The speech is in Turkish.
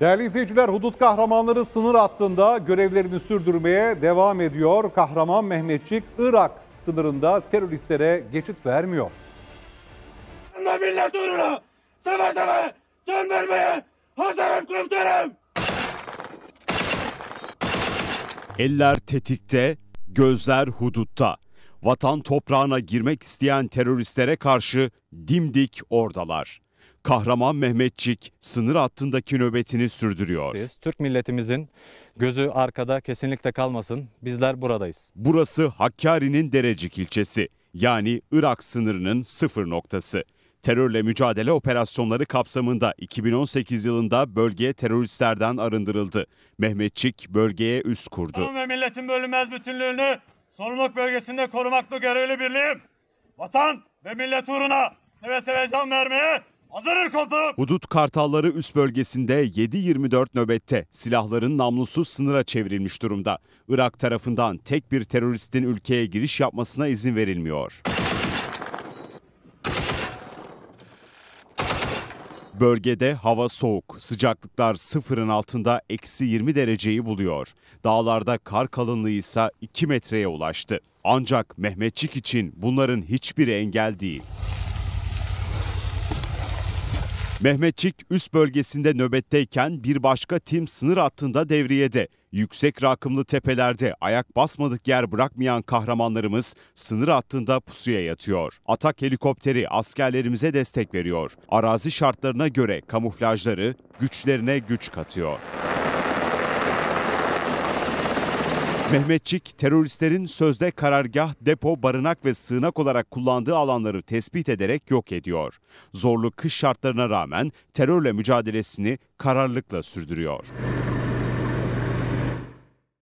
Değerli izleyiciler, hudut kahramanları sınır hattında görevlerini sürdürmeye devam ediyor. Kahraman Mehmetçik, Irak sınırında teröristlere geçit vermiyor. Allah millet uğruna sabah sabah can vermeye hazırım komutanım. Eller tetikte, gözler hudutta. Vatan toprağına girmek isteyen teröristlere karşı dimdik ordalar. Kahraman Mehmetçik sınır hattındaki nöbetini sürdürüyor. Biz Türk milletimizin gözü arkada kesinlikle kalmasın. Bizler buradayız. Burası Hakkari'nin Derecik ilçesi yani Irak sınırının sıfır noktası. Terörle mücadele operasyonları kapsamında 2018 yılında bölgeye teröristlerden arındırıldı. Mehmetçik bölgeye üs kurdu. Ve milletin bölünmez bütünlüğünü sorumluluk bölgesinde korumaklı görevli birliğim. Vatan ve millet uğruna seve seve can vermeye Hazırım komutanım. Hudut kartalları üst bölgesinde 7-24 nöbette silahların namlusu sınıra çevrilmiş durumda. Irak tarafından tek bir teröristin ülkeye giriş yapmasına izin verilmiyor. Bölgede hava soğuk, sıcaklıklar sıfırın altında eksi 20 dereceyi buluyor. Dağlarda kar kalınlığı ise 2 metreye ulaştı. Ancak Mehmetçik için bunların hiçbiri engel değil. Mehmetçik üst bölgesinde nöbetteyken bir başka tim sınır hattında devriyede. Yüksek rakımlı tepelerde ayak basmadık yer bırakmayan kahramanlarımız sınır hattında pusuya yatıyor. Atak helikopteri askerlerimize destek veriyor. Arazi şartlarına göre kamuflajları güçlerine güç katıyor. Mehmetçik, teröristlerin sözde karargah, depo, barınak ve sığınak olarak kullandığı alanları tespit ederek yok ediyor. Zorlu kış şartlarına rağmen terörle mücadelesini kararlılıkla sürdürüyor.